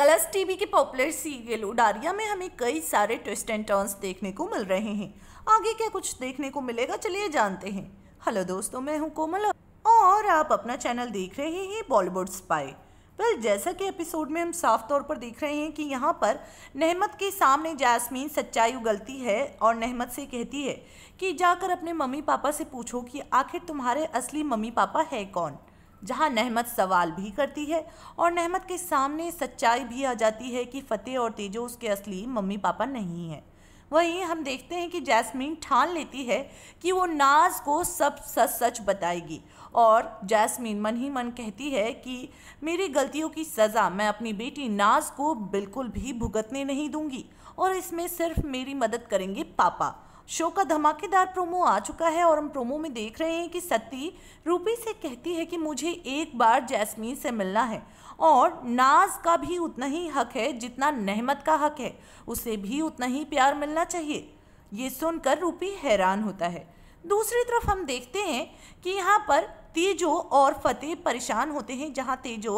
colours TV के popular serial Udaariyaan में हमें कई सारे ट्विस्ट एंड टर्न्स देखने को मिल रहे हैं आगे क्या कुछ देखने को मिलेगा चलिए जानते हैं हेलो दोस्तों मैं हूँ कोमल और आप अपना चैनल देख रहे हैं बॉलीवुड स्पाई वेल जैसा कि एपिसोड में हम साफ तौर पर देख रहे हैं कि यहाँ पर नहमत के सामने जैस्मीन सच्चाई उगलती है और नहमत से कहती है कि जाकर अपने मम्मी पापा से पूछो कि आखिर तुम्हारे असली मम्मी पापा है कौन जहां नहमत सवाल भी करती है और नहमत के सामने सच्चाई भी आ जाती है कि फ़तेह और तेजो उसके असली मम्मी पापा नहीं हैं वहीं हम देखते हैं कि जैस्मीन ठान लेती है कि वो नाज को सब सच सच बताएगी और जैस्मीन मन ही मन कहती है कि मेरी गलतियों की सज़ा मैं अपनी बेटी नाज को बिल्कुल भी भुगतने नहीं दूंगी और इसमें सिर्फ मेरी मदद करेंगे पापा शो का धमाकेदार प्रोमो आ चुका है और हम प्रोमो में देख रहे हैं कि सती रूपी से कहती है कि मुझे एक बार जैस्मीन से मिलना है और नाज का भी उतना ही हक है जितना नहमत का हक है उसे भी उतना ही प्यार मिलना चाहिए ये सुनकर रूपी हैरान होता है दूसरी तरफ हम देखते हैं कि यहाँ पर तेजो और फतेह परेशान होते हैं जहाँ तेजो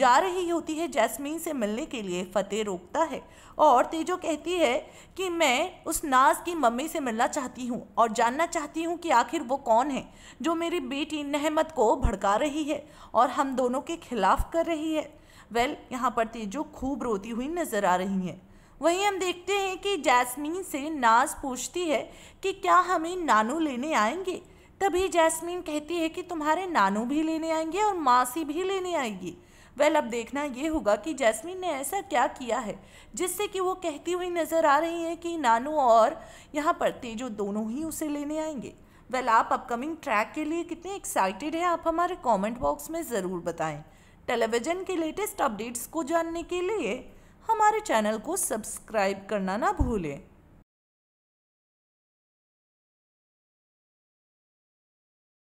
जा रही होती है जैस्मीन से मिलने के लिए फतेह रोकता है और तेजो कहती है कि मैं उस नाज की मम्मी से मिलना चाहती हूँ और जानना चाहती हूँ कि आखिर वो कौन है जो मेरी बेटी नहमत को भड़का रही है और हम दोनों के खिलाफ कर रही है वेल यहाँ पर तेजो खूब रोती हुई नज़र आ रही हैं वहीं हम देखते हैं कि जैस्मीन से नाज पूछती है कि क्या हमें नानू लेने आएंगे तभी जैस्मीन कहती है कि तुम्हारे नानू भी लेने आएंगे और मासी भी लेने आएगी वेल अब देखना ये होगा कि जैस्मीन ने ऐसा क्या किया है जिससे कि वो कहती हुई नज़र आ रही है कि नानू और यहाँ पर तेजो दोनों ही उसे लेने आएंगे वेल well, आप अपकमिंग ट्रैक के लिए कितने एक्साइटेड हैं आप हमारे कमेंट बॉक्स में ज़रूर बताएं टेलीविज़न के लेटेस्ट अपडेट्स को जानने के लिए हमारे चैनल को सब्सक्राइब करना ना भूलें